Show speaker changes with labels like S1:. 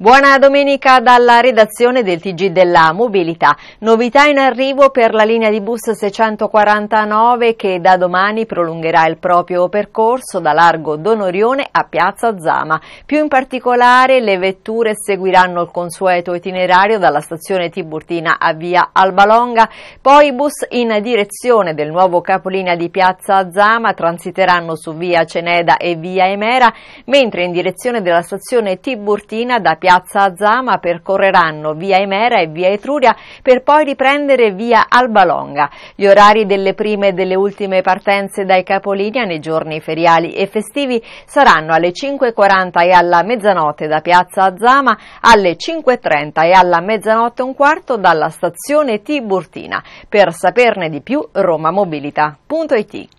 S1: Buona domenica dalla redazione del TG della Mobilità. Novità in arrivo per la linea di bus 649 che da domani prolungherà il proprio percorso da Largo Donorione a Piazza Zama. Più in particolare le vetture seguiranno il consueto itinerario dalla stazione Tiburtina a Via Albalonga, poi i bus in direzione del nuovo capolinea di Piazza Zama transiteranno su Via Ceneda e Via Emera, mentre in direzione della stazione Tiburtina da Piazza piazza Azzama, percorreranno via Emera e via Etruria per poi riprendere via Albalonga. Gli orari delle prime e delle ultime partenze dai capolinea nei giorni feriali e festivi saranno alle 5.40 e alla mezzanotte da piazza Azzama, alle 5.30 e alla mezzanotte e un quarto dalla stazione Tiburtina. Per saperne di più, romamobilità.it